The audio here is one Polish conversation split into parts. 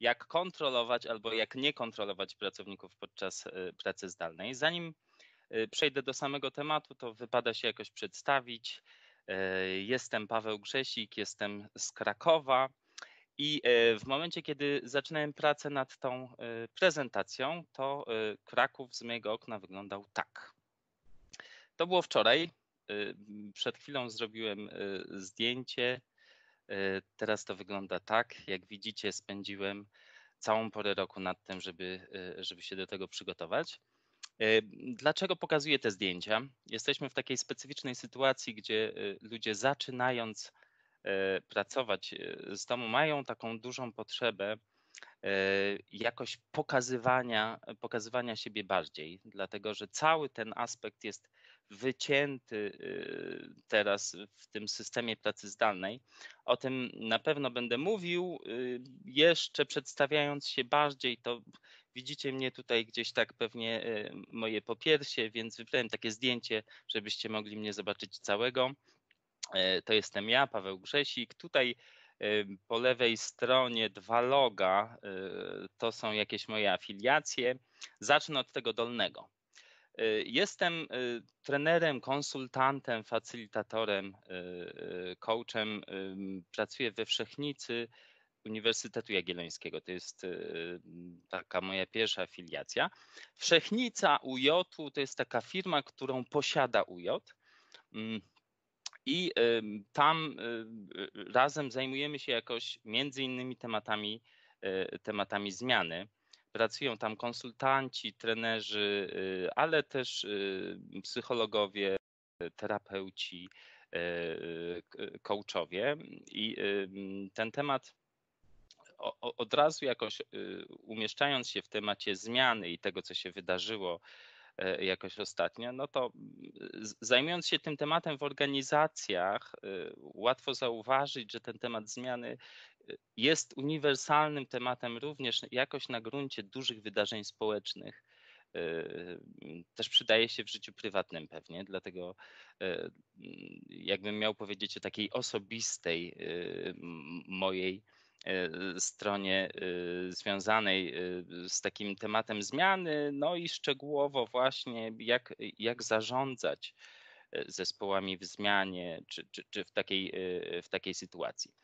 jak kontrolować albo jak nie kontrolować pracowników podczas y, pracy zdalnej. Zanim y, przejdę do samego tematu, to wypada się jakoś przedstawić. Y, jestem Paweł Grzesik, jestem z Krakowa. I w momencie, kiedy zaczynałem pracę nad tą prezentacją, to Kraków z mojego okna wyglądał tak. To było wczoraj. Przed chwilą zrobiłem zdjęcie Y, teraz to wygląda tak. Jak widzicie, spędziłem całą porę roku nad tym, żeby, y, żeby się do tego przygotować. Y, dlaczego pokazuję te zdjęcia? Jesteśmy w takiej specyficznej sytuacji, gdzie ludzie zaczynając pracować z domu mają taką dużą potrzebę jakoś pokazywania, pokazywania siebie bardziej, dlatego że cały ten aspekt jest wycięty y, teraz w tym systemie pracy zdalnej. O tym na pewno będę mówił. Y, jeszcze przedstawiając się bardziej, to widzicie mnie tutaj gdzieś tak pewnie y, moje popiersie, więc wybrałem takie zdjęcie, żebyście mogli mnie zobaczyć całego. To jestem ja, Paweł Grzesik. Tutaj po lewej stronie dwa loga to są jakieś moje afiliacje. Zacznę od tego dolnego. Y, jestem y, trenerem, konsultantem, facylitatorem, y, coachem. Pracuję we Wszechnicy Uniwersytetu Jagiellońskiego. To jest taka moja pierwsza afiliacja. Wszechnica UJ to jest taka firma, którą posiada UJ. Mm, I tam razem zajmujemy się jakoś między innymi tematami, tematami zmiany. Pracują tam konsultanci, trenerzy, y, ale też y, psychologowie, terapeuci, y, coachowie. I ten temat od razu jakoś umieszczając się w temacie zmiany i tego, co się wydarzyło e, jakoś ostatnio, no to zajmując się tym tematem w organizacjach, łatwo zauważyć, że ten temat zmiany jest uniwersalnym tematem również jakoś na gruncie dużych wydarzeń społecznych. E, też przydaje się w życiu prywatnym pewnie, dlatego e, jakbym miał powiedzieć o takiej osobistej e, mojej stronie związanej z takim tematem zmiany, no i szczegółowo właśnie jak, jak zarządzać zespołami w zmianie czy, czy, czy w, takiej, w takiej sytuacji.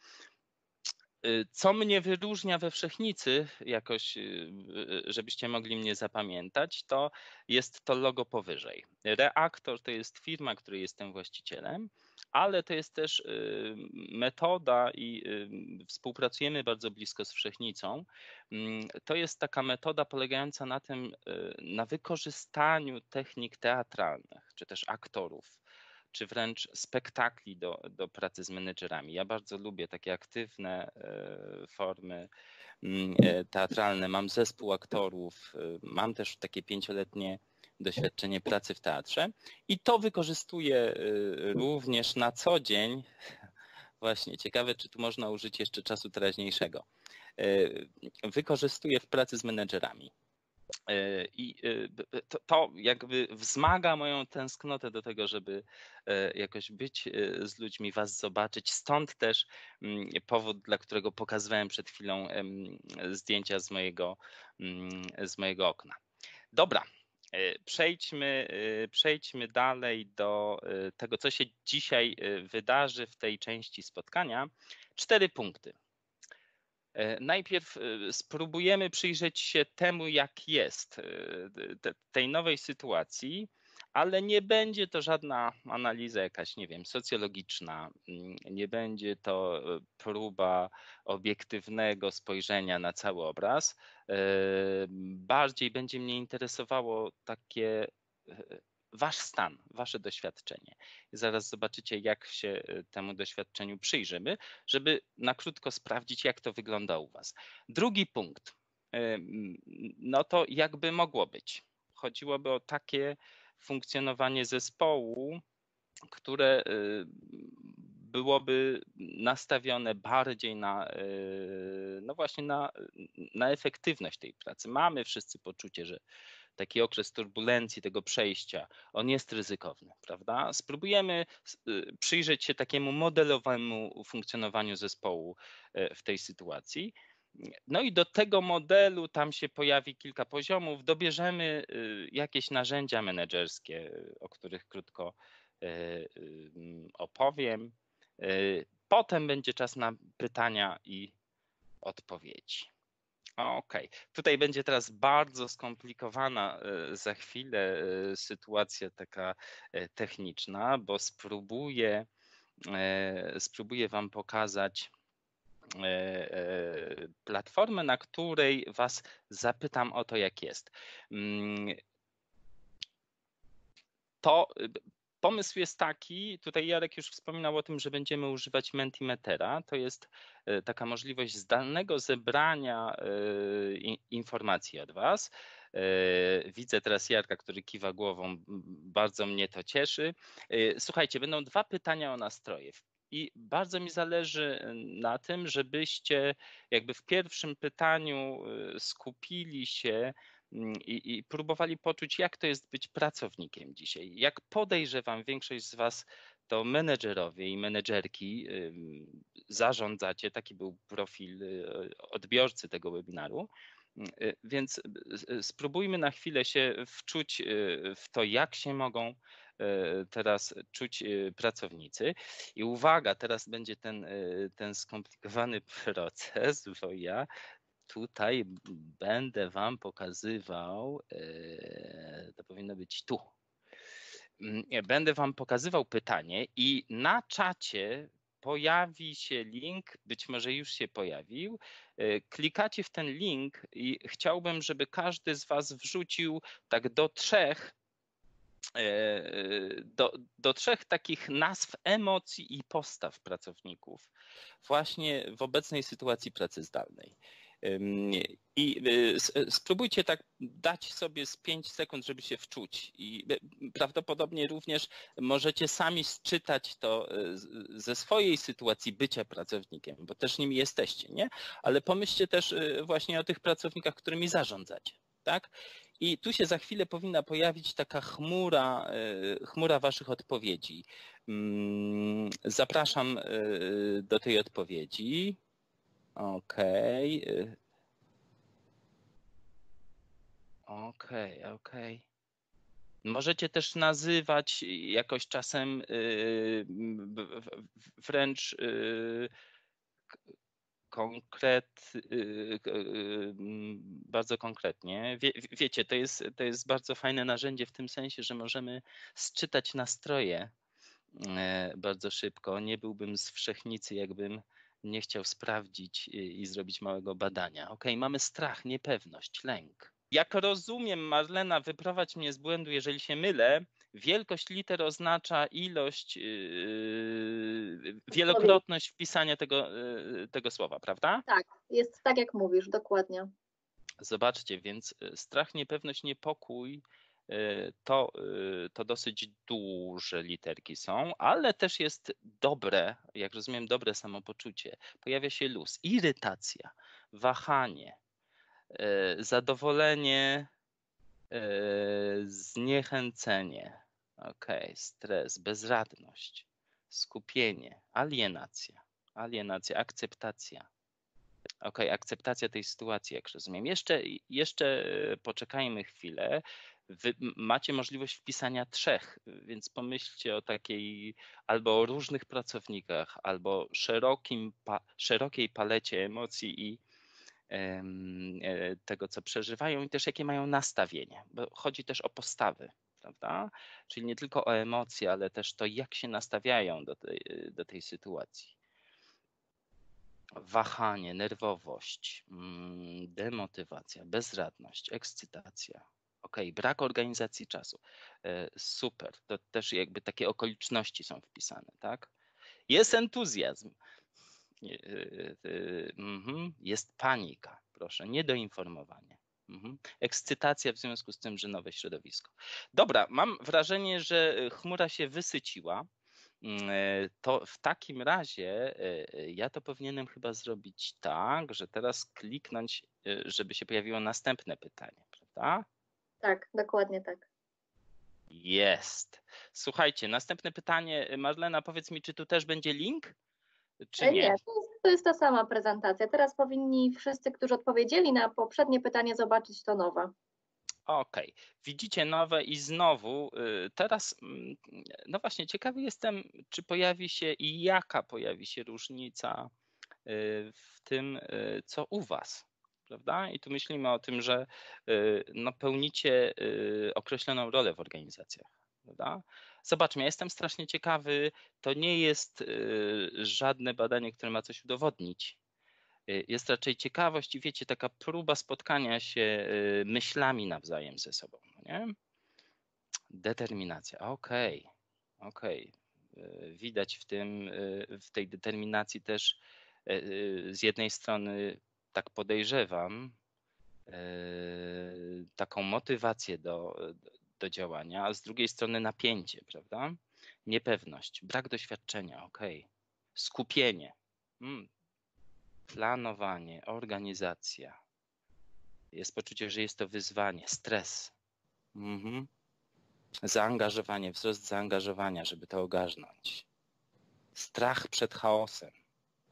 Y, co mnie wyróżnia we wszechnicy, jakoś, y, y, żebyście mogli mnie zapamiętać, to jest to logo powyżej. Reaktor to jest firma, której jestem właścicielem, ale to jest też metoda i współpracujemy bardzo blisko z wszechnicą. Mm, to jest taka metoda polegająca na tym, na wykorzystaniu technik teatralnych czy też aktorów czy wręcz spektakli do, do pracy z menedżerami. Ja bardzo lubię takie aktywne e, formy mm, e, teatralne. Mam zespół aktorów, e, mam też takie pięcioletnie doświadczenie pracy w teatrze i to wykorzystuję również na co dzień. Właśnie, ciekawe, czy tu można użyć jeszcze czasu teraźniejszego. Wykorzystuję w pracy z menedżerami. E, I e, e, to jakby wzmaga moją tęsknotę do tego, żeby jakoś być z ludźmi, was zobaczyć. Stąd też mm, powód, dla którego pokazywałem przed chwilą zdjęcia z mojego, mm, z mojego okna. Dobra, Przejdźmy, przejdźmy dalej do tego, co się dzisiaj wydarzy w tej części spotkania. Cztery punkty. E, najpierw e, spróbujemy przyjrzeć się temu, jak jest, e, tej nowej sytuacji, ale nie będzie to żadna analiza jakaś, nie wiem, socjologiczna, mm, nie będzie to próba obiektywnego spojrzenia na cały obraz. Bardziej będzie mnie interesowało takie wasz stan, wasze doświadczenie. Zaraz zobaczycie, jak się e, temu doświadczeniu przyjrzymy, żeby na krótko sprawdzić, jak to wygląda u was. Drugi punkt, e, no to jakby mogło być. Chodziłoby o takie funkcjonowanie zespołu, które e, byłoby nastawione bardziej na, no właśnie na, na efektywność tej pracy. Mamy wszyscy poczucie, że taki okres turbulencji, tego przejścia, on jest ryzykowny, prawda? Spróbujemy y, przyjrzeć się takiemu modelowemu funkcjonowaniu zespołu e, w tej sytuacji. No i do tego modelu tam się pojawi kilka poziomów. Dobierzemy y, jakieś narzędzia menedżerskie, o których krótko e, y, opowiem. E, potem będzie czas na pytania i odpowiedzi. Okej. Okay. Tutaj będzie teraz bardzo skomplikowana e, za chwilę e, sytuacja taka e, techniczna, bo spróbuję, spróbuję Wam pokazać platformę, na której Was zapytam o to, jak jest. Mm, to Pomysł jest taki, tutaj Jarek już wspominał o tym, że będziemy używać Mentimetera. To jest e, taka możliwość zdalnego zebrania e, informacji od Was. E, widzę teraz Jarka, który kiwa głową, bardzo mnie to cieszy. Słuchajcie, będą dwa pytania o nastroje. I bardzo mi zależy na tym, żebyście jakby w pierwszym pytaniu skupili się Mm, i, i próbowali poczuć, jak to jest być pracownikiem dzisiaj. Jak podejrzewam, większość z Was to menedżerowie i menedżerki zarządzacie, taki był profil y, odbiorcy tego webinaru. Mm, y, więc y, spróbujmy na chwilę się wczuć w to, jak się mogą teraz czuć pracownicy. I uwaga, teraz będzie ten, ten skomplikowany proces, bo ja tutaj będę Wam pokazywał, e, to powinno być tu. Mm, będę Wam pokazywał pytanie i na czacie pojawi się link, być może już się pojawił. E, klikacie w ten link i chciałbym, żeby każdy z Was wrzucił tak do trzech e, do, do, trzech takich nazw emocji i postaw pracowników właśnie w obecnej sytuacji pracy zdalnej. I y, y, spróbujcie tak dać sobie z 5 sekund, żeby się wczuć. I y, prawdopodobnie również możecie sami czytać to ze swojej sytuacji bycia pracownikiem, bo też nimi jesteście, nie? Ale pomyślcie też właśnie o tych pracownikach, którymi zarządzacie. Tak? I tu się za chwilę powinna pojawić taka chmura, chmura waszych odpowiedzi. Zapraszam do tej odpowiedzi. Okej. Y. Okej, okej. Możecie też nazywać jakoś czasem y, wręcz y, konkret, bardzo konkretnie. Wie, wiecie, to jest, to jest bardzo fajne narzędzie w tym sensie, że możemy sczytać nastroje e, bardzo szybko. Nie byłbym z wszechnicy, jakbym nie chciał sprawdzić i zrobić małego badania. Ok, mamy strach, niepewność, lęk. Jak rozumiem, Marlena, wyprowadź mnie z błędu, jeżeli się mylę. Wielkość liter oznacza ilość, yy, wielokrotność wpisania tego, yy, tego słowa, prawda? Tak, jest tak jak mówisz, dokładnie. Zobaczcie, więc y, strach, niepewność, niepokój Y, to, y, to dosyć duże literki są, ale też jest dobre, jak rozumiem, dobre samopoczucie. Pojawia się luz, irytacja, wahanie, y, zadowolenie, zniechęcenie, okay, stres, bezradność, skupienie, alienacja, alienacja, akceptacja Okej, okay, akceptacja tej sytuacji, jak rozumiem. Jeszcze, jeszcze e, poczekajmy chwilę. Wy macie możliwość wpisania trzech, więc pomyślcie o takiej albo o różnych pracownikach, albo szerokim, pa szerokiej palecie emocji i e, tego, co przeżywają, i też jakie mają nastawienie, bo chodzi też o postawy prawda? Czyli nie tylko o emocje, ale też to, jak się nastawiają do tej, e, do tej sytuacji wahanie, nerwowość, mm, demotywacja, bezradność, ekscytacja. ok, brak organizacji czasu. E, super. To też jakby takie okoliczności są wpisane, tak? Jest entuzjazm. E, e, mhm. Jest panika, proszę, niedoinformowanie. Mhm. Ekscytacja w związku z tym, że nowe środowisko. Dobra, mam wrażenie, że chmura się wysyciła. Mm, e, to w takim razie e, e, ja to powinienem chyba zrobić tak, że teraz kliknąć, żeby się pojawiło następne pytanie, prawda? Tak, dokładnie tak. Jest. Słuchajcie, następne pytanie. Marlena, powiedz mi, czy tu też będzie link? Czy nie? nie to, jest, to jest ta sama prezentacja. Teraz powinni wszyscy, którzy odpowiedzieli na poprzednie pytanie, zobaczyć to nowe. OK, widzicie nowe i znowu y, teraz, mm, no właśnie, ciekawy jestem, czy pojawi się i jaka pojawi się różnica y, w tym, y, co u Was, prawda? I tu myślimy o tym, że no, pełnicie określoną rolę w organizacjach, prawda? Zobaczmy, ja jestem strasznie ciekawy, to nie jest żadne badanie, które ma coś udowodnić, Y, jest raczej ciekawość i wiecie, taka próba spotkania się y, myślami nawzajem ze sobą. No nie? Determinacja. Okej, okay. okej. Okay. Widać w tym, y, w tej determinacji też z jednej strony tak podejrzewam, taką motywację do, do działania, a z drugiej strony napięcie, prawda? Niepewność, brak doświadczenia, ok, skupienie. Hmm, planowanie, organizacja. Jest poczucie, że jest to wyzwanie, stres. Mhm. Zaangażowanie, wzrost zaangażowania, żeby to ogarnąć. Strach przed chaosem.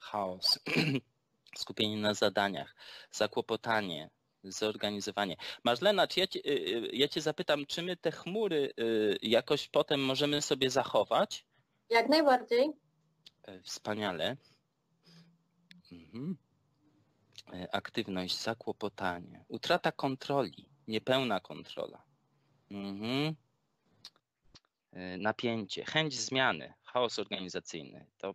Chaos. Skupienie na zadaniach. Zakłopotanie, zorganizowanie. Marlena, ja, cię, y, y, ja cię zapytam, czy my te chmury y, jakoś potem możemy sobie zachować? Jak najbardziej. E, wspaniale. Mhm. E, aktywność, zakłopotanie, utrata kontroli, niepełna kontrola. Mhm. E, napięcie, chęć zmiany, chaos organizacyjny. To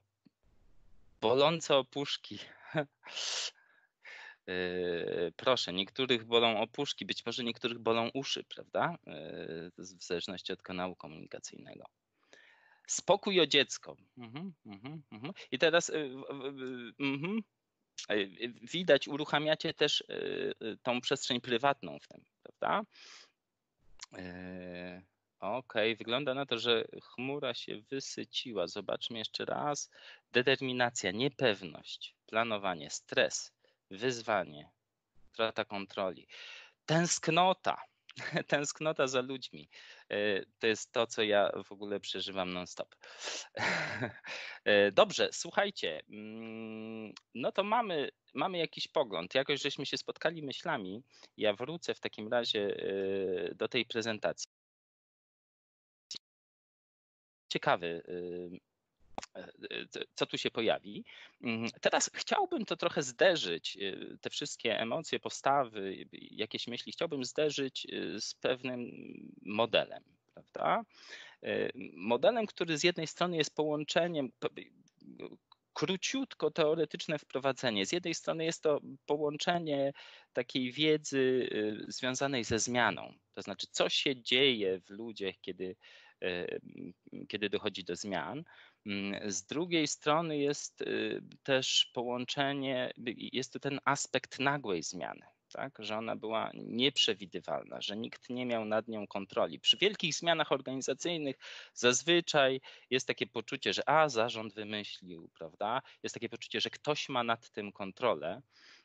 bolące opuszki. E, proszę, niektórych bolą opuszki, być może niektórych bolą uszy, prawda? w zależności od kanału komunikacyjnego. Spokój o dziecko. Mhm, mhm, mhm. I teraz y, mhm. E, y, widać, uruchamiacie też y, tą przestrzeń prywatną w tym, prawda? E, okej, okay. wygląda na to, że chmura się wysyciła. Zobaczmy jeszcze raz. Determinacja, niepewność, planowanie, stres, wyzwanie, strata kontroli, tęsknota. tęsknota za ludźmi. E, to jest to, co ja w ogóle przeżywam non-stop. E, dobrze, słuchajcie, mm, no to mamy, mamy jakiś pogląd. Jakoś żeśmy się spotkali myślami. Ja wrócę w takim razie e, do tej prezentacji. Ciekawy E, e, co tu się pojawi. Mm, teraz chciałbym to trochę zderzyć, e, te wszystkie emocje, postawy, jakieś myśli, chciałbym zderzyć z pewnym modelem. Prawda? Modelem, który z jednej strony jest połączeniem, króciutko teoretyczne wprowadzenie. Z jednej strony jest to połączenie takiej wiedzy związanej ze zmianą, to znaczy co się dzieje w ludziach, kiedy, kiedy dochodzi do zmian. Mm, z drugiej strony jest y, też połączenie, jest to ten aspekt nagłej zmiany. Tak, że ona była nieprzewidywalna, że nikt nie miał nad nią kontroli. Przy wielkich zmianach organizacyjnych zazwyczaj jest takie poczucie, że a zarząd wymyślił, prawda? Jest takie poczucie, że ktoś ma nad tym kontrolę.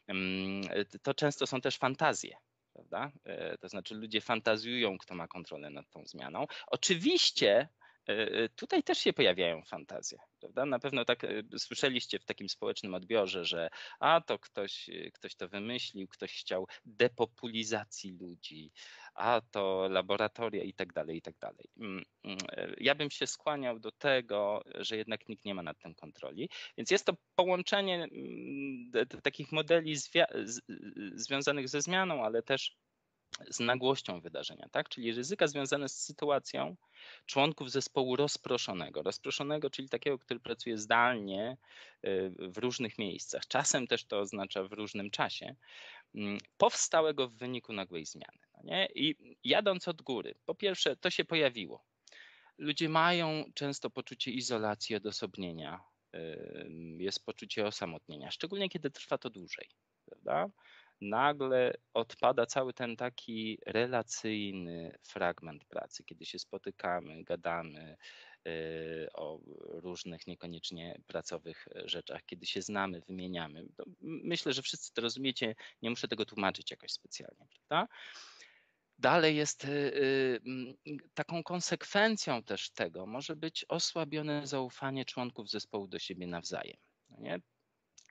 Mm, to często są też fantazje. Prawda? E, to znaczy, ludzie fantazjują, kto ma kontrolę nad tą zmianą. Oczywiście E, e, tutaj też się pojawiają fantazje, prawda? Na pewno tak e, słyszeliście w takim społecznym odbiorze, że a to ktoś, ktoś to wymyślił, ktoś chciał depopulizacji ludzi, a to laboratoria i tak dalej, i tak dalej. Mm, mm, ja bym się skłaniał do tego, że jednak nikt nie ma nad tym kontroli, więc jest to połączenie mm, takich modeli związanych ze zmianą, ale też z nagłością wydarzenia, tak? czyli ryzyka związane z sytuacją członków zespołu rozproszonego. Rozproszonego, czyli takiego, który pracuje zdalnie y, w różnych miejscach. Czasem też to oznacza w różnym czasie, mm, powstałego w wyniku nagłej zmiany. No nie? I jadąc od góry, po pierwsze, to się pojawiło. Ludzie mają często poczucie izolacji, odosobnienia, y, jest poczucie osamotnienia, szczególnie kiedy trwa to dłużej. Prawda? nagle odpada cały ten taki relacyjny fragment pracy, kiedy się spotykamy, gadamy y, o różnych niekoniecznie pracowych rzeczach, kiedy się znamy, wymieniamy. No, myślę, że wszyscy to rozumiecie, nie muszę tego tłumaczyć jakoś specjalnie, prawda? dalej jest y, y, taką konsekwencją też tego może być osłabione zaufanie członków zespołu do siebie nawzajem. No nie?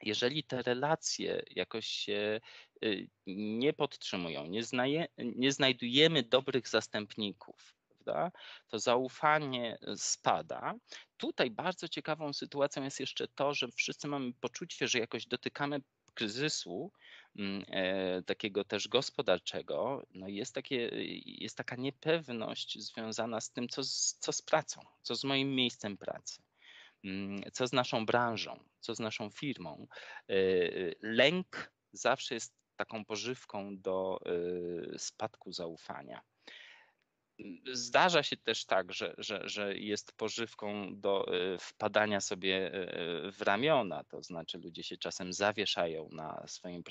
jeżeli te relacje jakoś się y, nie podtrzymują, nie, znaje, nie znajdujemy dobrych zastępników, prawda, to zaufanie y, spada. Tutaj bardzo ciekawą sytuacją jest jeszcze to, że wszyscy mamy poczucie, że jakoś dotykamy kryzysu mm, e, takiego też gospodarczego, no jest, takie, jest taka niepewność związana z tym, co z, co z pracą, co z moim miejscem pracy. Mm, co z naszą branżą, co z naszą firmą. Y, y, lęk zawsze jest taką pożywką do y, spadku zaufania. Zdarza się też tak, że, że, że jest pożywką do wpadania sobie w ramiona, to znaczy ludzie się czasem zawieszają na swoim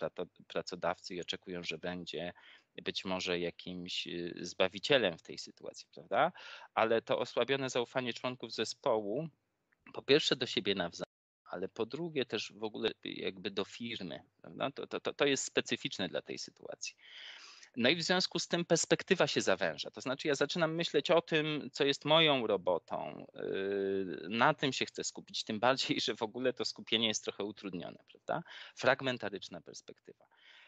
pracodawcy i oczekują, że będzie być może jakimś zbawicielem w tej sytuacji, prawda? Ale to osłabione zaufanie członków zespołu po pierwsze do siebie nawzajem, ale po drugie też w ogóle jakby do firmy. To, to, to jest specyficzne dla tej sytuacji. No i w związku z tym perspektywa się zawęża. To znaczy, ja zaczynam myśleć o tym, co jest moją robotą. Yy, na tym się chcę skupić, tym bardziej, że w ogóle to skupienie jest trochę utrudnione, prawda? Fragmentaryczna perspektywa.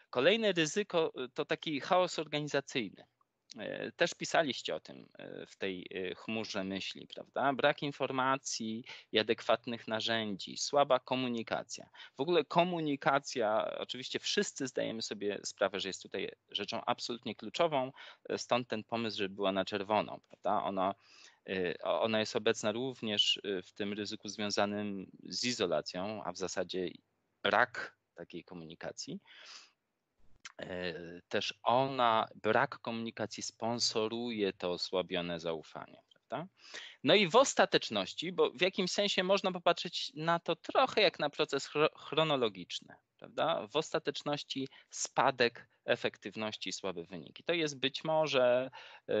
Kolejne ryzyko yy, to taki chaos organizacyjny. E, też pisaliście o tym e, w tej e, chmurze myśli, prawda? Brak informacji i adekwatnych narzędzi, słaba komunikacja. W ogóle komunikacja, oczywiście wszyscy zdajemy sobie sprawę, że jest tutaj rzeczą absolutnie kluczową, stąd ten pomysł, że była na czerwono, prawda? Ona ona jest obecna również w tym ryzyku związanym z izolacją, a w zasadzie brak takiej komunikacji. E, też ona, brak komunikacji sponsoruje to osłabione zaufanie. Prawda? No i w ostateczności, bo w jakimś sensie można popatrzeć na to trochę jak na proces chronologiczny, prawda? W ostateczności spadek efektywności i słabe wyniki. To jest być może e,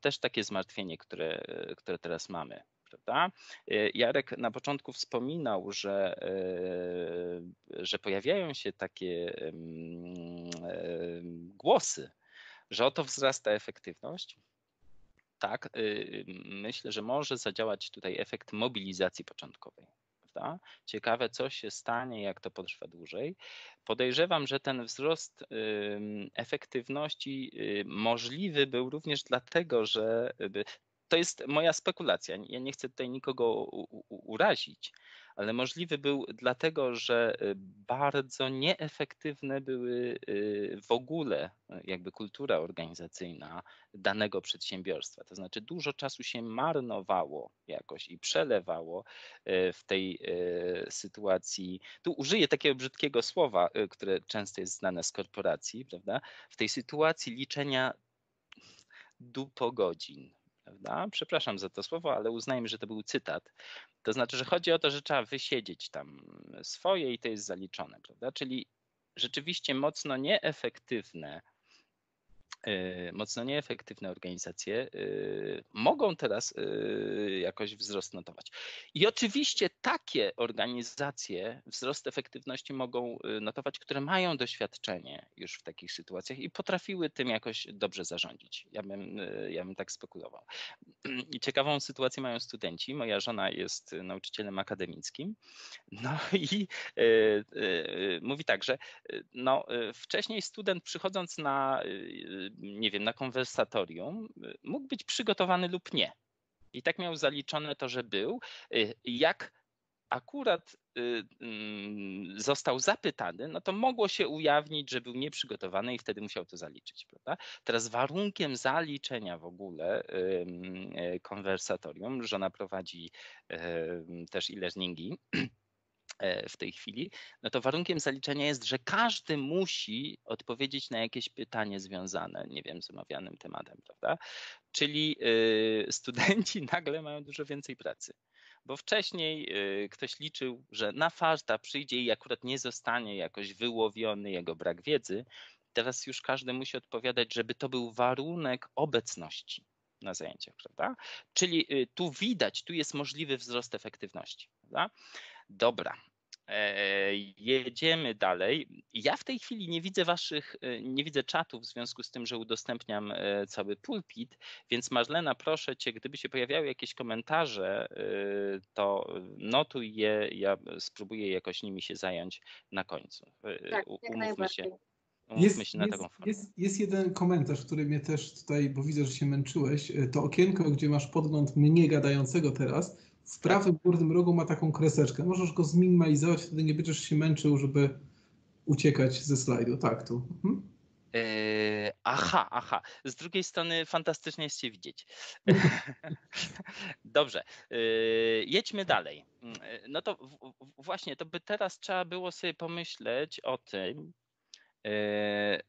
też takie zmartwienie, które, które teraz mamy prawda? E, Jarek na początku wspominał, że, e, że pojawiają się takie e, głosy, że oto wzrasta efektywność. Tak, y, myślę, że może zadziałać tutaj efekt mobilizacji początkowej. Ciekawe, co się stanie, jak to potrwa dłużej. Podejrzewam, że ten wzrost efektywności y, możliwy był również dlatego, że y, to jest moja spekulacja. Ja nie chcę tutaj nikogo u, u, urazić, ale możliwy był dlatego, że y, bardzo nieefektywne były y, w ogóle y, jakby kultura organizacyjna danego przedsiębiorstwa. To znaczy dużo czasu się marnowało jakoś i przelewało w tej sytuacji. Tu użyję takiego brzydkiego słowa, które często jest znane z korporacji, prawda? W tej sytuacji liczenia dupogodzin prawda? Przepraszam za to słowo, ale uznajmy, że to był cytat. To znaczy, że chodzi o to, że trzeba wysiedzieć tam swoje i to jest zaliczone, prawda? Czyli rzeczywiście mocno nieefektywne E, mocno nieefektywne organizacje e, mogą teraz e, jakoś wzrost notować. I oczywiście takie organizacje wzrost efektywności mogą notować, które mają doświadczenie już w takich sytuacjach i potrafiły tym jakoś dobrze zarządzić. Ja bym, ja bym tak spekulował. I ciekawą sytuację mają studenci. Moja żona jest nauczycielem akademickim. No i mówi tak, że no, wcześniej student przychodząc na nie wiem, na konwersatorium, y, mógł być przygotowany lub nie. I tak miał zaliczone to, że był. Y, jak akurat y, mm, został zapytany, no to mogło się ujawnić, że był nieprzygotowany i wtedy musiał to zaliczyć, prawda? Teraz warunkiem zaliczenia w ogóle konwersatorium, żona prowadzi też e-learningi, E, w tej chwili, no to warunkiem zaliczenia jest, że każdy musi odpowiedzieć na jakieś pytanie związane, nie wiem, z omawianym tematem, prawda? Czyli y, studenci nagle mają dużo więcej pracy bo wcześniej y, ktoś liczył, że na farta przyjdzie i akurat nie zostanie jakoś wyłowiony jego brak wiedzy. Teraz już każdy musi odpowiadać, żeby to był warunek obecności na zajęciach, prawda? Czyli y, tu widać, tu jest możliwy wzrost efektywności. Prawda? Dobra, E, jedziemy dalej. Ja w tej chwili nie widzę waszych, e, nie widzę czatów w związku z tym, że udostępniam e, cały pulpit, więc Marlena, proszę cię, gdyby się pojawiały jakieś komentarze, to notuj je, ja spróbuję jakoś nimi się zająć na końcu. Tak, umówmy się. Umówmy się jest, jest, jest, jeden komentarz, który mnie też tutaj, bo widzę, że się męczyłeś. To okienko, gdzie masz podgląd mnie gadającego teraz, w prawym górnym rogu ma taką kreseczkę. Możesz go zminimalizować, wtedy nie będziesz się męczył, żeby uciekać ze slajdu. Tak, tu. Mhm. E, aha, aha. Z drugiej strony fantastycznie jest Cię widzieć. Dobrze, e, jedźmy dalej. Mm, e, no to w, w, właśnie, to by teraz trzeba było sobie pomyśleć o tym,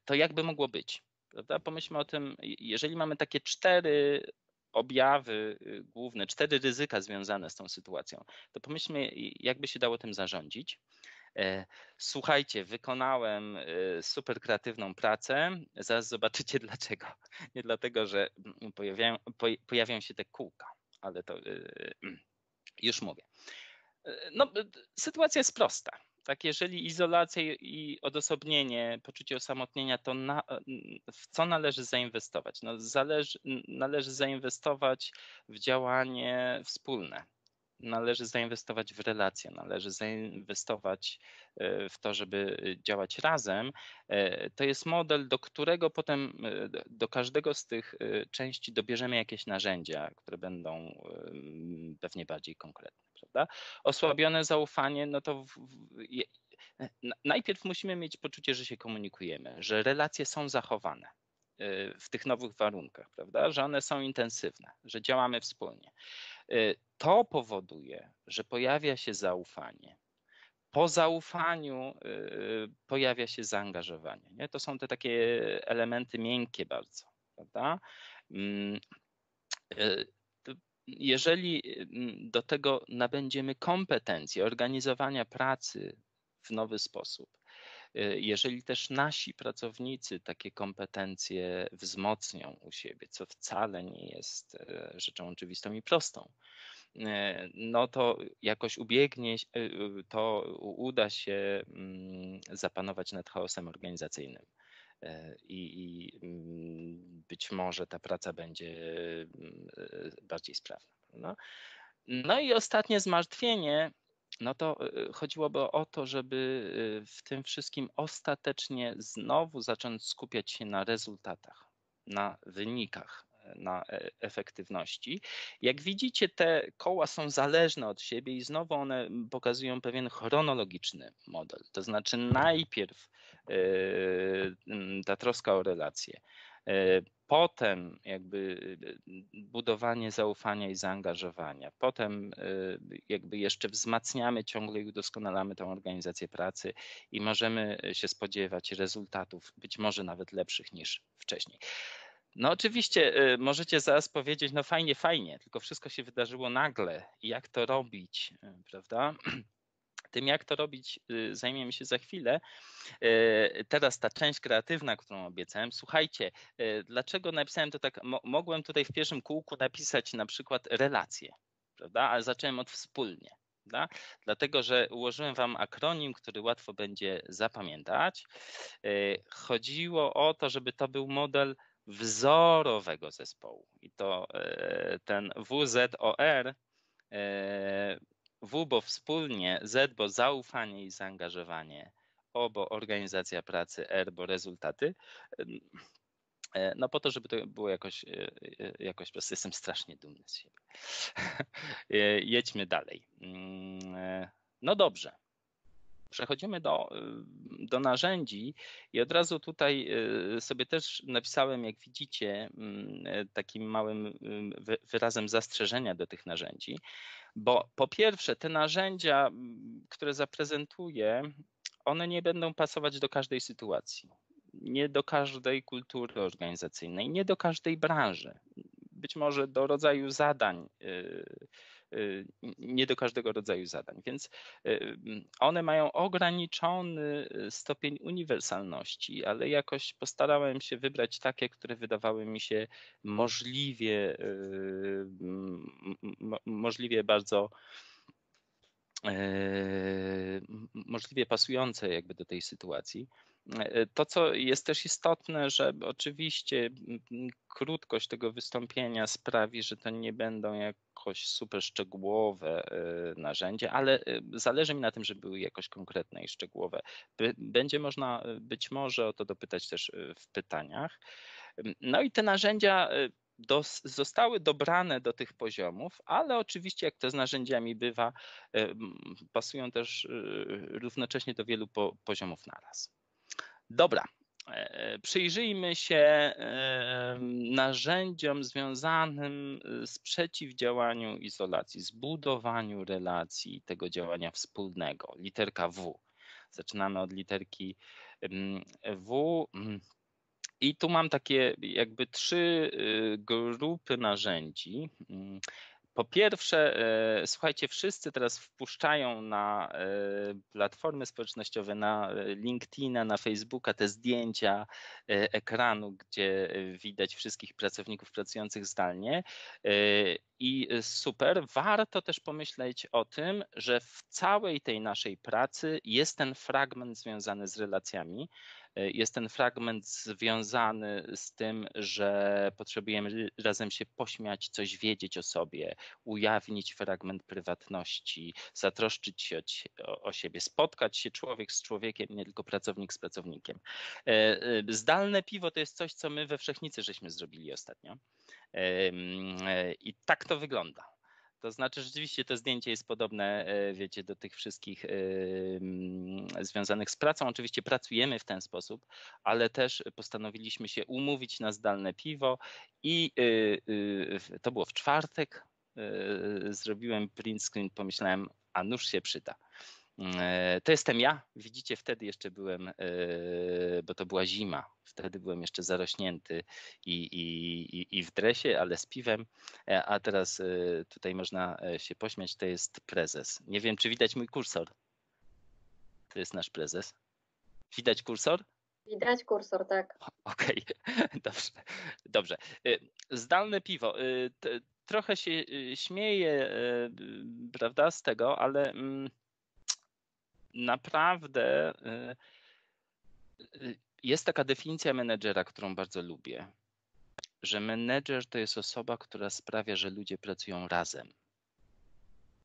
to jakby mogło być. Prawda? Pomyślmy o tym, jeżeli mamy takie cztery objawy y, główne, cztery ryzyka związane z tą sytuacją, to pomyślmy, jakby się dało tym zarządzić. E, słuchajcie, wykonałem y, super kreatywną pracę. Zaraz zobaczycie dlaczego. Nie dlatego, że mm, pojawiają, pojawią się te kółka, ale to y, mm, już mówię. E, no, sytuacja jest prosta. Tak, jeżeli izolacja i odosobnienie, poczucie osamotnienia, to na, w co należy zainwestować? No, zależy, należy zainwestować w działanie wspólne, należy zainwestować w relacje, należy zainwestować e, w to, żeby e, działać razem. E, to jest model, do którego potem do każdego z tych części dobierzemy jakieś narzędzia, które będą pewnie bardziej konkretne. Prawda? Osłabione zaufanie, no to najpierw musimy mieć poczucie, że się komunikujemy, że relacje są zachowane w tych nowych warunkach, prawda? Że one są intensywne, że działamy wspólnie. Y, to powoduje, że pojawia się zaufanie. Po zaufaniu y, pojawia się zaangażowanie. Nie? To są te takie elementy miękkie bardzo. Prawda? Mm, y, jeżeli mm, do tego nabędziemy kompetencje organizowania pracy w nowy sposób, Y, jeżeli też nasi pracownicy takie kompetencje wzmocnią u siebie, co wcale nie jest y, rzeczą oczywistą i prostą, y, no to jakoś ubiegnie, to uda się mm, zapanować nad chaosem organizacyjnym. I, I, mm, być może ta praca będzie bardziej sprawna. No, no i ostatnie zmartwienie no to y, y, chodziłoby o to, żeby y, w tym wszystkim ostatecznie znowu zacząć skupiać się na rezultatach, na wynikach, na e, efektywności. Jak widzicie, te koła są zależne od siebie i znowu one pokazują pewien chronologiczny model. To znaczy, najpierw ta troska o relacje potem jakby y, y, budowanie zaufania i zaangażowania. Potem y, jakby jeszcze wzmacniamy ciągle i udoskonalamy tą organizację pracy i możemy się spodziewać rezultatów, być może nawet lepszych niż wcześniej. No oczywiście możecie zaraz powiedzieć, no fajnie, fajnie, tylko wszystko się wydarzyło nagle. Jak to robić, prawda? Tym, jak to robić, y, zajmiemy się za chwilę. Y, teraz ta część kreatywna, którą obiecałem. Słuchajcie, y, dlaczego napisałem to tak? Mogłem tutaj w pierwszym kółku napisać na przykład relacje, prawda? Ale zacząłem od wspólnie. da? Dlatego, że ułożyłem Wam akronim, który łatwo będzie zapamiętać. Chodziło o to, żeby to był model wzorowego zespołu. I to ten WZOR w, bo wspólnie, Z, bo zaufanie i zaangażowanie, O, bo organizacja pracy, R, bo rezultaty. E, no po to, żeby to było jakoś, e, e, jakoś proste. Jestem strasznie dumny z siebie. Jedźmy dalej. Mm, no dobrze. Przechodzimy do, do narzędzi i od razu tutaj y, sobie też napisałem, jak widzicie, mm, y, takim małym y, wyrazem zastrzeżenia do tych narzędzi, bo po pierwsze, te narzędzia, mm, które zaprezentuję, one nie będą pasować do każdej sytuacji, nie do każdej kultury organizacyjnej, nie do każdej branży być może do rodzaju zadań, Y, nie do każdego rodzaju zadań. Więc y, one mają ograniczony y, stopień uniwersalności, ale jakoś postarałem się wybrać takie, które wydawały mi się możliwie, możliwie bardzo możliwie pasujące jakby do tej sytuacji. E, to, co jest też istotne, że oczywiście mm, krótkość tego wystąpienia sprawi, że to nie będą jakoś super szczegółowe e, narzędzia, ale e, zależy mi na tym, żeby były jakoś konkretne i szczegółowe. Będzie można być może o to dopytać też w pytaniach. No i te narzędzia do, zostały dobrane do tych poziomów, ale oczywiście, jak to z narzędziami bywa, pasują też równocześnie do wielu po, poziomów naraz. Dobra. E, e, przyjrzyjmy się e, narzędziom związanym z przeciwdziałaniu izolacji, zbudowaniu relacji tego działania wspólnego. Literka W. Zaczynamy od literki W. I tu mam takie jakby trzy y, grupy narzędzi. Mm, po pierwsze, e, słuchajcie, wszyscy teraz wpuszczają na e, platformy społecznościowe, na e, LinkedIna, na Facebooka te zdjęcia ekranu, gdzie widać wszystkich pracowników pracujących zdalnie. I super, warto też pomyśleć o tym, że w całej tej naszej pracy jest ten fragment związany z relacjami. E, jest ten fragment związany z tym, że potrzebujemy razem się pośmiać, coś wiedzieć o sobie, ujawnić fragment prywatności, zatroszczyć się o, o siebie, spotkać się człowiek z człowiekiem, nie tylko pracownik z pracownikiem. E, e, zdalne piwo to jest coś, co my we Wszechnicy żeśmy zrobili ostatnio. I tak to wygląda. To znaczy, rzeczywiście to zdjęcie jest podobne, e, wiecie, do tych wszystkich e, mm, związanych z pracą. Oczywiście pracujemy w ten sposób, ale też postanowiliśmy się umówić na zdalne piwo i e, to było w czwartek. Zrobiłem print screen, pomyślałem, a nóż się przyda. E, to jestem ja. Widzicie, wtedy jeszcze byłem, e, bo to była zima. Wtedy byłem jeszcze zarośnięty i, i, i w dresie, ale z piwem. E, a teraz tutaj można się pośmiać. To jest prezes. Nie wiem, czy widać mój kursor. To jest nasz prezes. Widać kursor? Widać kursor, tak. Okej, okay. dobrze. dobrze. Zdalne piwo. Trochę się śmieję, prawda, z tego, ale. Mm, naprawdę y, y, jest taka definicja menedżera, którą bardzo lubię, że menedżer to jest osoba, która sprawia, że ludzie pracują razem.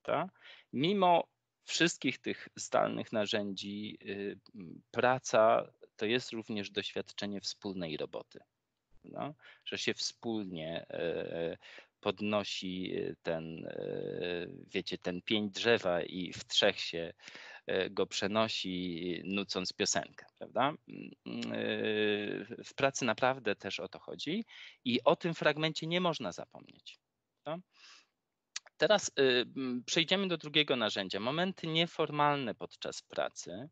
Ta? Mimo wszystkich tych zdalnych narzędzi, y, praca to jest również doświadczenie wspólnej roboty. No? Że się wspólnie podnosi ten, wiecie, ten pień drzewa i w trzech się E, go przenosi, nucąc piosenkę, prawda? Mm, e, w pracy naprawdę też o to chodzi i o tym fragmencie nie można zapomnieć. Prawda? Teraz e, przejdziemy do drugiego narzędzia. Momenty nieformalne podczas pracy.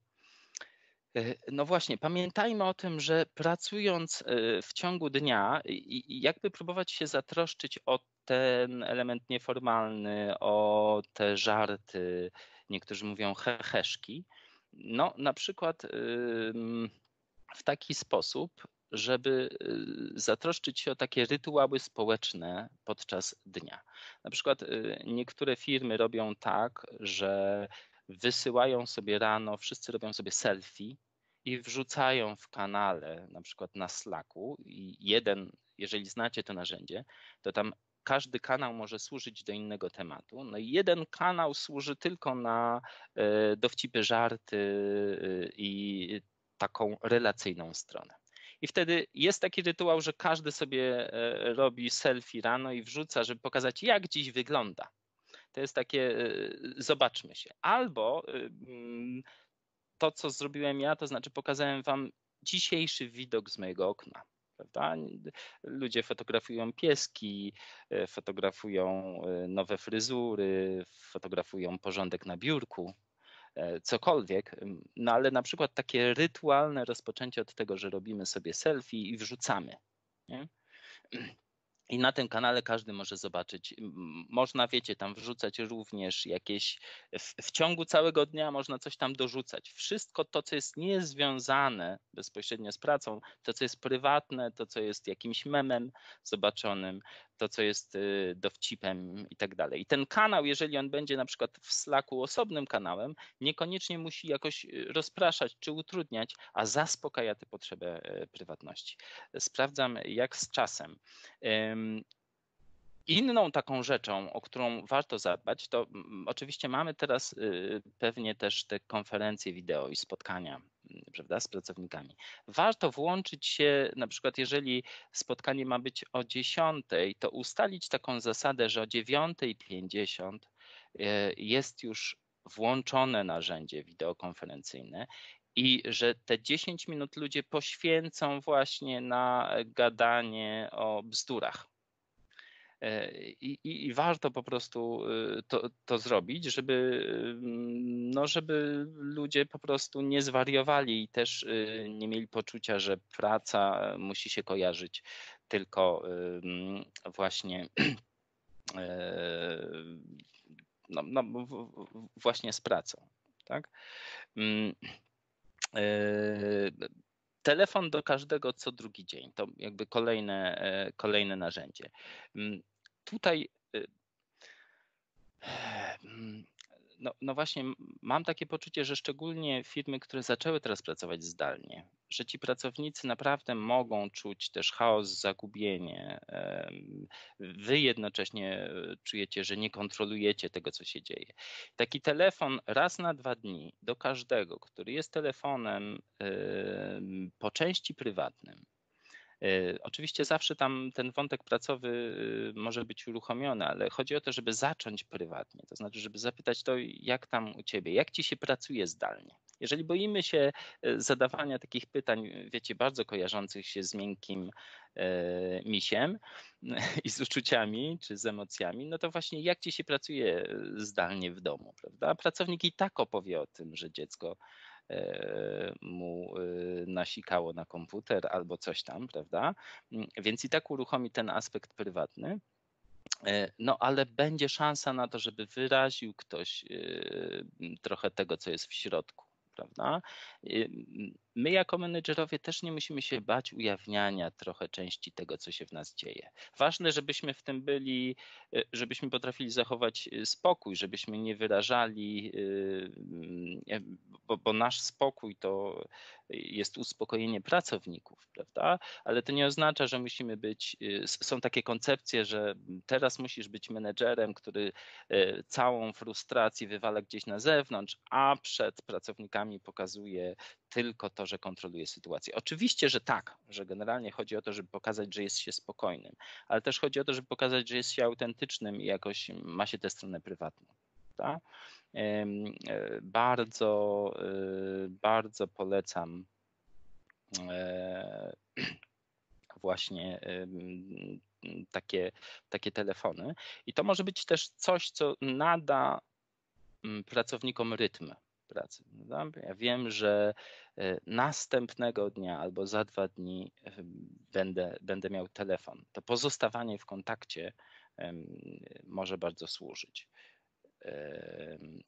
No właśnie, pamiętajmy o tym, że pracując w ciągu dnia, jakby próbować się zatroszczyć o ten element nieformalny, o te żarty, niektórzy mówią heheszki. No, na przykład w taki sposób, żeby y, zatroszczyć się o takie rytuały społeczne podczas dnia. Na przykład y, niektóre firmy robią tak, że wysyłają sobie rano, wszyscy robią sobie selfie i wrzucają w kanale, na przykład na Slacku, i jeden, jeżeli znacie to narzędzie, to tam każdy kanał może służyć do innego tematu. No i jeden kanał służy tylko na e, dowcipy, żarty e, i taką relacyjną stronę. I wtedy jest taki rytuał, że każdy sobie e, robi selfie rano i wrzuca, żeby pokazać, jak dziś wygląda. To jest takie, zobaczmy się. Albo mm, to, co zrobiłem ja, to znaczy pokazałem wam dzisiejszy widok z mojego okna. Prawda? Ludzie fotografują pieski, e, fotografują e, nowe fryzury, fotografują porządek na biurku, e, cokolwiek. No ale na przykład takie rytualne rozpoczęcie od tego, że robimy sobie selfie i wrzucamy. Nie? I na tym kanale każdy może zobaczyć. Można, wiecie, tam wrzucać również jakieś. W, w, ciągu całego dnia można coś tam dorzucać. Wszystko to, co jest niezwiązane bezpośrednio z pracą, to, co jest prywatne, to, co jest jakimś memem zobaczonym, to, co jest y, dowcipem i tak dalej. I ten kanał, jeżeli on będzie na przykład w Slacku osobnym kanałem, niekoniecznie musi jakoś y, rozpraszać czy utrudniać, a zaspokaja tę potrzebę y, prywatności. Sprawdzam jak z czasem. Inną taką rzeczą, o którą warto zadbać, to oczywiście mamy teraz y, pewnie też te konferencje wideo i spotkania prawda, z pracownikami. Warto włączyć się, na przykład jeżeli spotkanie ma być o 10, to ustalić taką zasadę, że o 9.50 y, jest już włączone narzędzie wideokonferencyjne i że te 10 minut ludzie poświęcą właśnie na gadanie o bzdurach E, I, i, I, warto po prostu y, to, to zrobić, żeby, mm, no, żeby ludzie po prostu nie zwariowali i też y, nie mieli poczucia, że praca musi się kojarzyć tylko właśnie e, no, no, właśnie z pracą. Tak? Mm, e, telefon do każdego co drugi dzień. To jakby kolejne, e, kolejne narzędzie. Mm, tutaj e, e, mm, no, no właśnie, mam takie poczucie, że szczególnie firmy, które zaczęły teraz pracować zdalnie, że ci pracownicy naprawdę mogą czuć też chaos, zagubienie. Wy jednocześnie e, czujecie, że nie kontrolujecie tego, co się dzieje. Taki telefon raz na dwa dni do każdego, który jest telefonem po części prywatnym, E, oczywiście zawsze tam ten wątek pracowy y, może być uruchomiony, ale chodzi o to, żeby zacząć prywatnie, to znaczy, żeby zapytać to, jak tam u ciebie, jak ci się pracuje zdalnie. Jeżeli boimy się e, zadawania takich pytań, wiecie, bardzo kojarzących się z miękkim e, misiem i z uczuciami czy z emocjami, no to właśnie jak ci się pracuje zdalnie w domu, prawda? Pracownik i tak opowie o tym, że dziecko E, mu e, nasikało na komputer albo coś tam, prawda? Mm, więc i tak uruchomi ten aspekt prywatny. E, no, ale będzie szansa na to, żeby wyraził ktoś trochę tego, co jest w środku prawda? my jako menedżerowie też nie musimy się bać ujawniania trochę części tego, co się w nas dzieje. Ważne, żebyśmy w tym byli, e, żebyśmy potrafili zachować e, spokój, żebyśmy nie wyrażali, e, mm, bo, bo nasz spokój to jest uspokojenie pracowników, prawda? Ale to nie oznacza, że musimy być, są takie koncepcje, że teraz musisz być menedżerem, który całą frustrację wywala gdzieś na zewnątrz, a przed pracownikami pokazuje tylko to, że kontroluje sytuację. Oczywiście, że tak, że generalnie chodzi o to, żeby pokazać, że jest się spokojnym, ale też chodzi o to, żeby pokazać, że jest się autentycznym i jakoś ma się tę stronę prywatną. Tak? E, bardzo, e, bardzo polecam e, właśnie takie, takie telefony. I to może być też coś, co nada mm, pracownikom rytm pracy. Prawda? Ja wiem, że e, następnego dnia albo za dwa dni będę, będę miał telefon. To pozostawanie w kontakcie może bardzo służyć.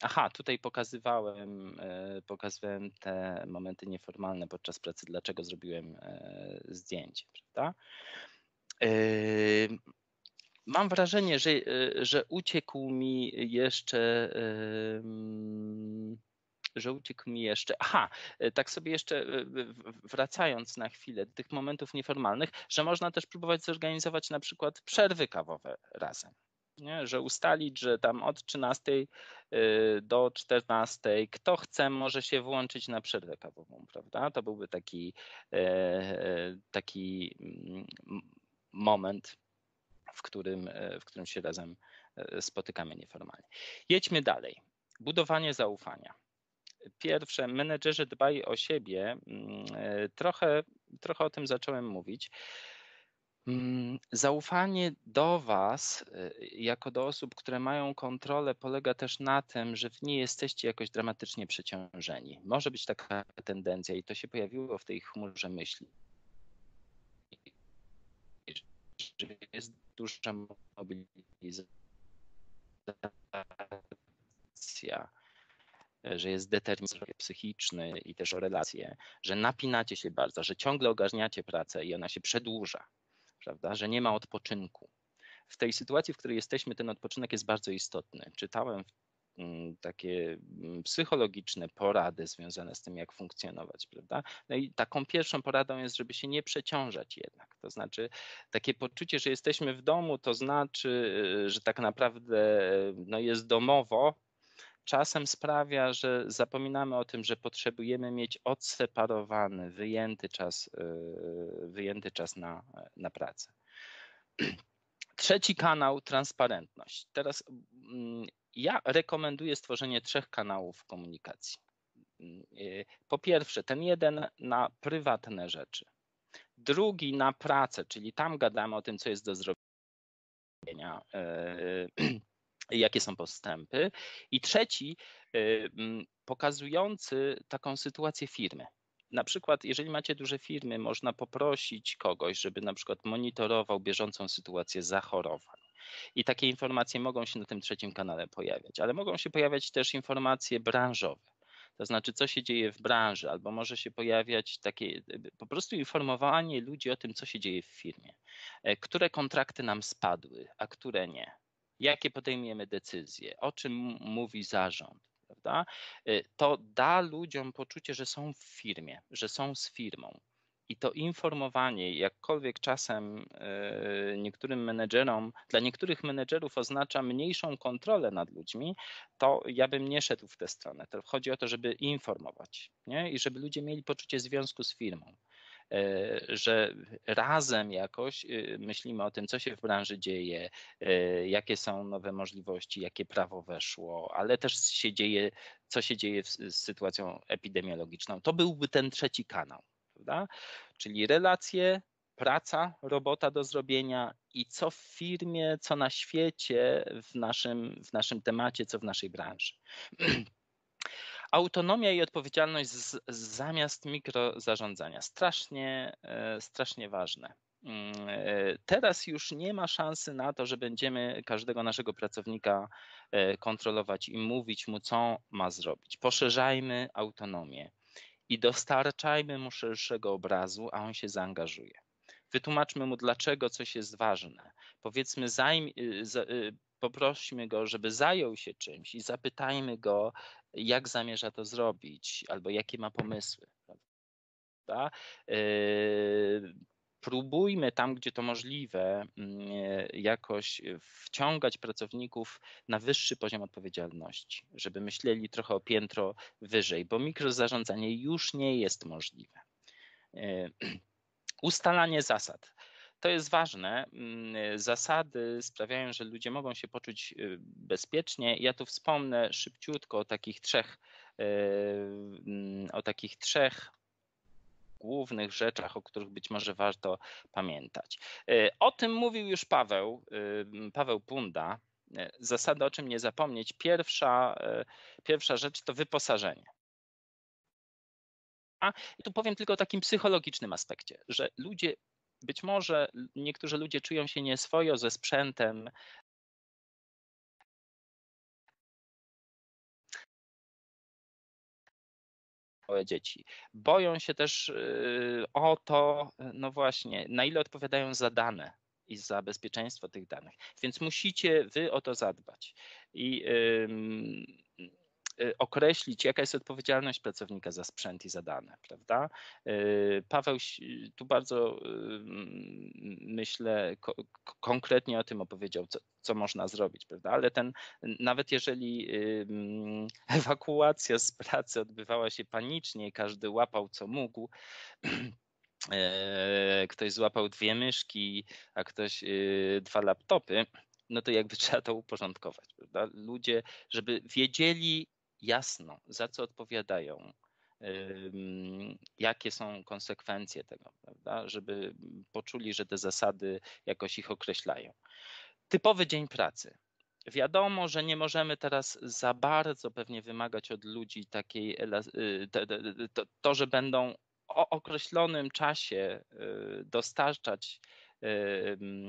Aha, tutaj pokazywałem, e, pokazywałem te momenty nieformalne podczas pracy, dlaczego zrobiłem e, zdjęcie, prawda? Mam wrażenie, że, że uciekł mi jeszcze że uciekł mi jeszcze. Aha, e, tak sobie jeszcze e, wracając na chwilę do tych momentów nieformalnych, że można też próbować zorganizować na przykład przerwy kawowe razem. Nie? że ustalić, że tam od 13 e, do 14 kto chce, może się włączyć na przerwę kawową, prawda? To byłby taki, taki mm, moment, w którym, w którym się razem spotykamy nieformalnie. Jedźmy dalej. Budowanie zaufania. Pierwsze, menedżerzy dbaj o siebie. Mm, e, trochę, trochę o tym zacząłem mówić. Mm, zaufanie do Was, e, jako do osób, które mają kontrolę, polega też na tym, że nie jesteście jakoś dramatycznie przeciążeni. Może być taka tendencja, i to się pojawiło w tej chmurze myśli, że jest duża mobilizacja że jest determinacja psychiczny i też o relacje, że napinacie się bardzo, że ciągle ogarniacie pracę i ona się przedłuża, prawda? że nie ma odpoczynku. W tej sytuacji, w której jesteśmy, ten odpoczynek jest bardzo istotny. Czytałem mm, takie mm, psychologiczne porady związane z tym, jak funkcjonować, prawda? No i taką pierwszą poradą jest, żeby się nie przeciążać jednak. To znaczy, takie poczucie, że jesteśmy w domu, to znaczy, y, że tak naprawdę no, jest domowo, czasem sprawia, że zapominamy o tym, że potrzebujemy mieć odseparowany, wyjęty czas, e, wyjęty czas na, na pracę. Trzeci kanał transparentność. Teraz mm, ja rekomenduję stworzenie trzech kanałów komunikacji. Mm, e, po pierwsze, ten jeden na prywatne rzeczy, drugi na pracę, czyli tam gadamy o tym, co jest do zrobienia e, jakie są postępy. I trzeci, y, mm, pokazujący taką sytuację firmy. Na przykład, jeżeli macie duże firmy, można poprosić kogoś, żeby na przykład monitorował bieżącą sytuację zachorowań. I takie informacje mogą się na tym trzecim kanale pojawiać, ale mogą się pojawiać też informacje branżowe. To znaczy, co się dzieje w branży, albo może się pojawiać takie po prostu informowanie ludzi o tym, co się dzieje w firmie, e, które kontrakty nam spadły, a które nie jakie podejmiemy decyzje, o czym mówi zarząd. Prawda? Y, to da ludziom poczucie, że są w firmie, że są z firmą. I to informowanie, jakkolwiek czasem y, niektórym menedżerom, dla niektórych menedżerów oznacza mniejszą kontrolę nad ludźmi, to ja bym nie szedł w tę stronę. To chodzi o to, żeby informować nie? i żeby ludzie mieli poczucie związku z firmą. E, że razem jakoś e, myślimy o tym, co się w branży dzieje, e, jakie są nowe możliwości, jakie prawo weszło, ale też się dzieje, co się dzieje z sytuacją epidemiologiczną. To byłby ten trzeci kanał, prawda? Czyli relacje, praca, robota do zrobienia i co w firmie, co na świecie, w naszym, w naszym temacie, co w naszej branży. autonomia i odpowiedzialność z, zamiast mikrozarządzania. Strasznie, e, strasznie ważne. Mm, e, teraz już nie ma szansy na to, że będziemy każdego naszego pracownika e, kontrolować i mówić mu, co ma zrobić. Poszerzajmy autonomię i dostarczajmy mu szerszego obrazu, a on się zaangażuje. Wytłumaczmy mu, dlaczego coś jest ważne. Powiedzmy, zajm, poprośmy go, żeby zajął się czymś i zapytajmy go, jak zamierza to zrobić, albo jakie ma mhm. pomysły. Prawda? Yy, próbujmy tam, gdzie to możliwe, mm, e, jakoś e, wciągać pracowników na wyższy poziom odpowiedzialności, żeby myśleli trochę o piętro wyżej, bo mikrozarządzanie już nie jest możliwe. Yy, ustalanie zasad to jest ważne. Mm, y, zasady sprawiają, że ludzie mogą się poczuć y, bezpiecznie. Ja tu wspomnę szybciutko o takich trzech, y, mm, o takich trzech głównych rzeczach, o których być może warto pamiętać. O tym mówił już Paweł, Paweł Punda. Zasada, o czym nie zapomnieć. Pierwsza, pierwsza rzecz to wyposażenie. A tu powiem tylko o takim psychologicznym aspekcie, że ludzie być może niektórzy ludzie czują się nieswojo ze sprzętem, dzieci. Boją się też y, o to, no właśnie, na ile odpowiadają za dane i za bezpieczeństwo tych danych. Więc musicie wy o to zadbać. I yy, Y, określić, jaka jest odpowiedzialność pracownika za sprzęt i za dane, prawda? Y, Paweł tu bardzo y, myślę konkretnie o tym opowiedział, co, co można zrobić, prawda? Ale ten, nawet jeżeli ewakuacja z pracy odbywała się panicznie, każdy łapał co mógł, e, ktoś złapał dwie myszki, a ktoś dwa laptopy, no to jakby trzeba to uporządkować, prawda? Ludzie, żeby wiedzieli, jasno, za co odpowiadają, jakie są konsekwencje tego, prawda? żeby poczuli, że te zasady jakoś ich określają. Typowy dzień pracy. Wiadomo, że nie możemy teraz za bardzo pewnie wymagać od ludzi takiej, y, to, że będą o określonym czasie y, dostarczać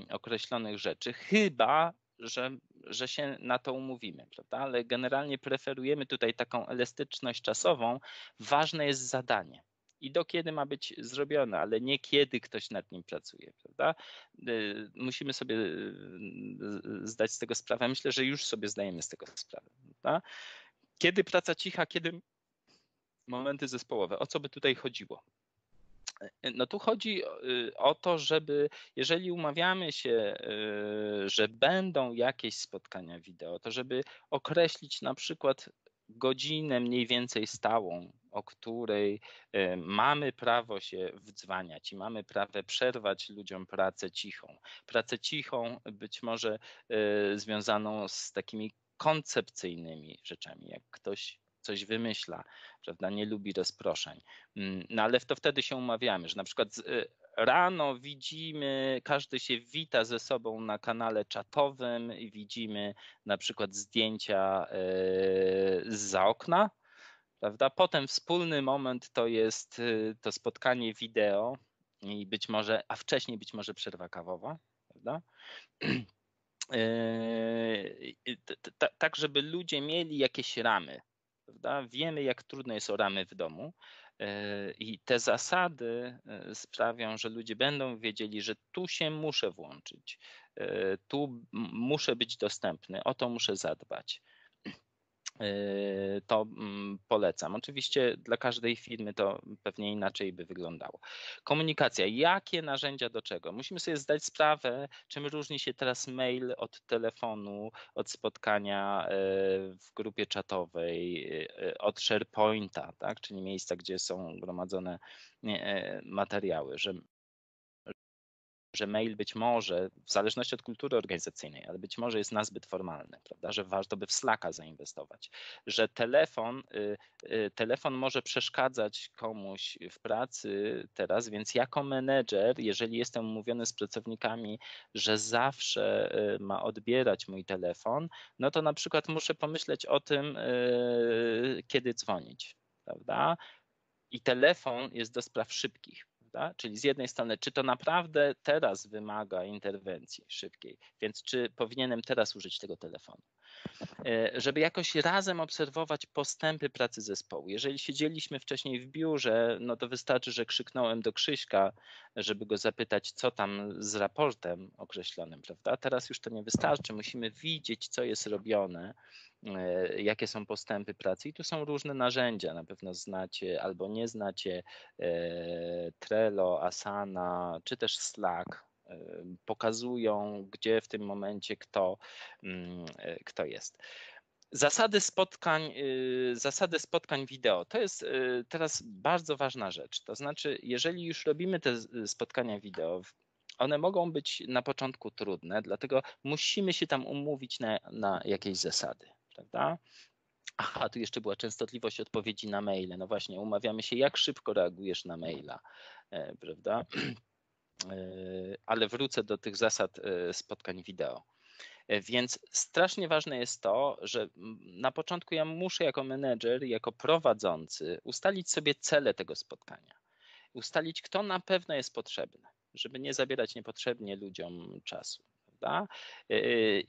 określonych rzeczy, chyba że, że się na to umówimy, prawda? Ale generalnie preferujemy tutaj taką elastyczność czasową. Ważne jest zadanie i do kiedy ma być zrobione, ale nie kiedy ktoś nad nim pracuje, prawda? Y, musimy sobie y, y, zdać z tego sprawę. Myślę, że już sobie zdajemy z tego sprawę. Prawda? Kiedy praca cicha, kiedy momenty zespołowe? O co by tutaj chodziło? E, no tu chodzi e, o to, żeby jeżeli umawiamy się, e, że będą jakieś spotkania wideo, to żeby określić na przykład godzinę mniej więcej stałą, o której mamy prawo się wdzwaniać i mamy prawo przerwać ludziom pracę cichą. Pracę cichą być może związaną z takimi koncepcyjnymi rzeczami, jak ktoś coś wymyśla, prawda, nie lubi rozproszeń. Mm, no ale to wtedy się umawiamy, że na przykład y, rano widzimy, każdy się wita ze sobą na kanale czatowym i widzimy na przykład zdjęcia y, za okna, prawda? Potem wspólny moment to jest y, to spotkanie wideo i być może, a wcześniej być może przerwa kawowa, prawda? Tak, żeby ludzie mieli jakieś ramy, Prawda? Wiemy, jak trudne jest o ramy w domu, e, i te zasady e, sprawią, że ludzie będą wiedzieli, że tu się muszę włączyć, e, tu muszę być dostępny, o to muszę zadbać. Yy, to mm, polecam. Oczywiście dla każdej firmy to pewnie inaczej by wyglądało. Komunikacja. Jakie narzędzia do czego? Musimy sobie zdać sprawę, czym różni się teraz mail od telefonu, od spotkania yy, w grupie czatowej, yy, od SharePointa, tak? czyli miejsca, gdzie są gromadzone materiały, że że mail być może, w zależności od kultury organizacyjnej, ale być może jest nazbyt formalny, prawda, że warto by w Slacka zainwestować, że telefon, y, y, telefon może przeszkadzać komuś w pracy teraz, więc jako menedżer, jeżeli jestem umówiony z pracownikami, że zawsze y, ma odbierać mój telefon, no to na przykład muszę pomyśleć o tym, kiedy dzwonić, prawda? I telefon jest do spraw szybkich prawda? Czyli z jednej strony, czy to naprawdę teraz wymaga interwencji szybkiej, więc czy powinienem teraz użyć tego telefonu? E, żeby jakoś razem obserwować postępy pracy zespołu. Jeżeli siedzieliśmy wcześniej w biurze, no to wystarczy, że krzyknąłem do Krzyśka, żeby go zapytać, co tam z raportem określonym, prawda? Teraz już to nie wystarczy, musimy widzieć, co jest robione, e, jakie są postępy pracy. I tu są różne narzędzia, na pewno znacie albo nie znacie e, Trello, Asana, czy też Slack pokazują, gdzie w tym momencie kto, mm, e, kto jest. Zasady spotkań, y, zasady spotkań wideo. To jest y, teraz bardzo ważna rzecz. To znaczy, jeżeli już robimy te spotkania wideo, one mogą być na początku trudne, dlatego musimy się tam umówić na, na jakieś zasady, prawda? Aha, tu jeszcze była częstotliwość odpowiedzi na maile. No właśnie, umawiamy się, jak szybko reagujesz na maila, e, prawda? E, ale wrócę do tych zasad e, spotkań wideo. E, więc strasznie ważne jest to, że na początku ja muszę jako menedżer, jako prowadzący ustalić sobie cele tego spotkania. Ustalić, kto na pewno jest potrzebny, żeby nie zabierać niepotrzebnie ludziom czasu. Prawda?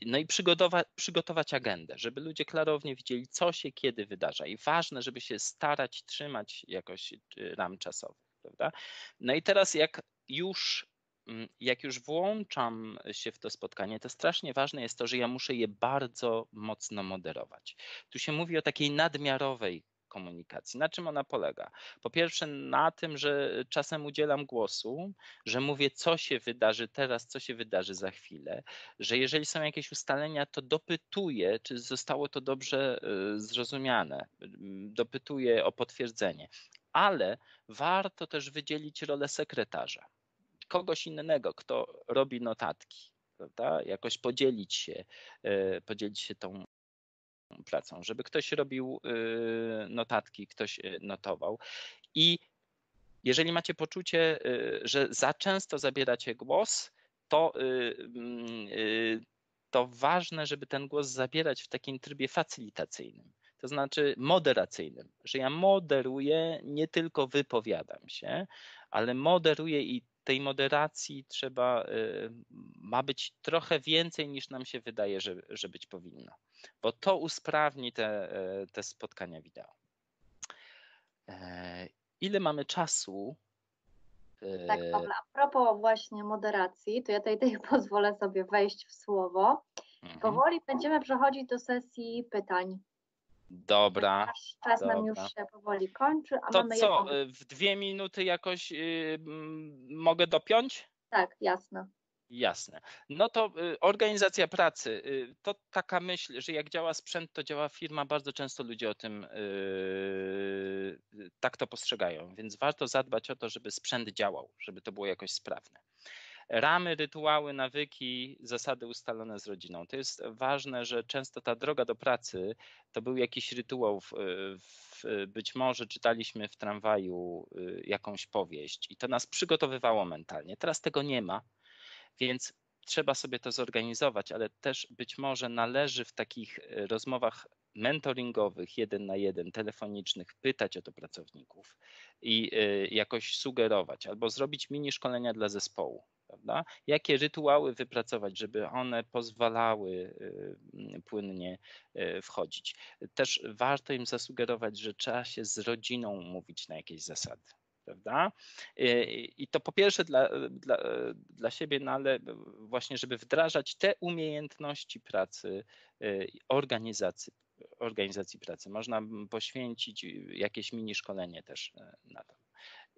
No i przygotować, przygotować agendę, żeby ludzie klarownie widzieli, co się kiedy wydarza. I ważne, żeby się starać trzymać jakoś ram czasowych. Prawda? No i teraz, jak już mm, jak już włączam się w to spotkanie, to strasznie ważne jest to, że ja muszę je bardzo mocno moderować. Tu się mówi o takiej nadmiarowej komunikacji. Na czym ona polega? Po pierwsze, na tym, że czasem udzielam głosu, że mówię, co się wydarzy teraz, co się wydarzy za chwilę, że jeżeli są jakieś ustalenia, to dopytuję, czy zostało to dobrze y, zrozumiane, y, dopytuję o potwierdzenie. Ale warto też wydzielić rolę sekretarza kogoś innego, kto robi notatki, prawda? Jakoś podzielić się, e, podzielić się tą pracą, żeby ktoś robił e, notatki, ktoś e, notował. I jeżeli macie poczucie, że za często zabieracie głos, to, mm, to ważne, żeby ten głos zabierać w takim trybie facylitacyjnym to znaczy moderacyjnym, że ja moderuję, nie tylko wypowiadam się, ale moderuję i tej moderacji trzeba, y, ma być trochę więcej niż nam się wydaje, że, że być powinno, bo to usprawni te, y, te spotkania wideo. E, ile mamy czasu? Y, tak, Paula, a propos właśnie moderacji, to ja tutaj, tutaj pozwolę sobie wejść w słowo. Powoli mhm. będziemy przechodzić do sesji pytań. Dobra. czas nam już się powoli kończy, a To mamy co, jedną- y, w dwie minuty jakoś y, mogę dopiąć? Tak, jasne. Jasne. No to y, organizacja pracy. y, To taka myśl, że jak działa sprzęt, to działa firma. Bardzo często ludzie o tym y, tak to postrzegają, więc warto zadbać o to, żeby sprzęt działał, żeby to było jakoś sprawne ramy, rytuały, nawyki, zasady ustalone z rodziną. To jest ważne, że często ta droga do pracy to był jakiś rytuał. W, w, być może czytaliśmy w tramwaju y, jakąś powieść i to nas przygotowywało mentalnie. Teraz tego nie ma, więc trzeba sobie to zorganizować, ale też być może należy w takich y, rozmowach mentoringowych, jeden na jeden, telefonicznych, pytać o to pracowników i y, jakoś sugerować, albo zrobić mini szkolenia dla zespołu. Prawda? Jakie rytuały wypracować, żeby one pozwalały y, płynnie y, wchodzić. Też warto im zasugerować, że trzeba się z rodziną mówić na jakieś zasady prawda? Y, I to po pierwsze dla, dla, dla siebie, no ale właśnie, żeby wdrażać te umiejętności pracy, organizacji, organizacji pracy. Można poświęcić jakieś mini szkolenie też na to.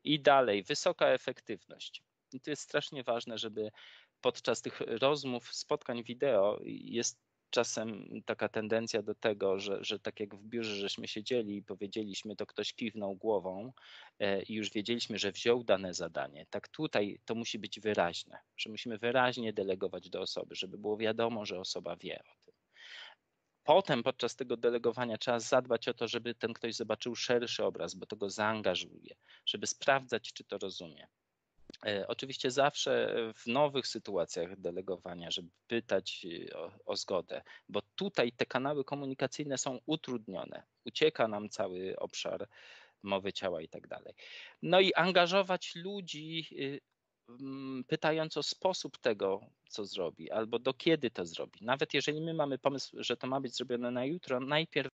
I dalej, wysoka efektywność. I to jest strasznie ważne, żeby podczas tych rozmów, spotkań wideo jest czasem taka tendencja do tego, że, że tak jak w biurze żeśmy siedzieli i powiedzieliśmy, to ktoś kiwnął głową e, i już wiedzieliśmy, że wziął dane zadanie. Tak tutaj to musi być wyraźne, że musimy wyraźnie delegować do osoby, żeby było wiadomo, że osoba wie o tym. Potem podczas tego delegowania trzeba zadbać o to, żeby ten ktoś zobaczył szerszy obraz, bo to go zaangażuje, żeby sprawdzać, czy to rozumie. E, oczywiście zawsze w nowych sytuacjach delegowania, żeby pytać e, o, o, zgodę, bo tutaj te kanały komunikacyjne są utrudnione. Ucieka nam cały obszar mowy ciała i tak dalej. No i angażować ludzi, y, mm, pytając o sposób tego, co zrobi, albo do kiedy to zrobi. Nawet jeżeli my mamy pomysł, że to ma być zrobione na jutro, najpierw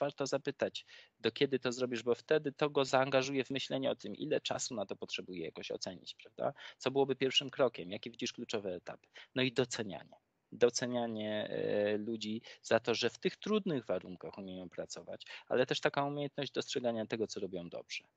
warto zapytać, do kiedy to zrobisz, bo wtedy to go zaangażuje w myślenie o tym, ile czasu na to potrzebuje jakoś ocenić, prawda? Co byłoby pierwszym krokiem, jakie widzisz kluczowe etapy? No i docenianie docenianie e, ludzi za to, że w tych trudnych warunkach umieją pracować, ale też taka umiejętność dostrzegania tego, co robią dobrze.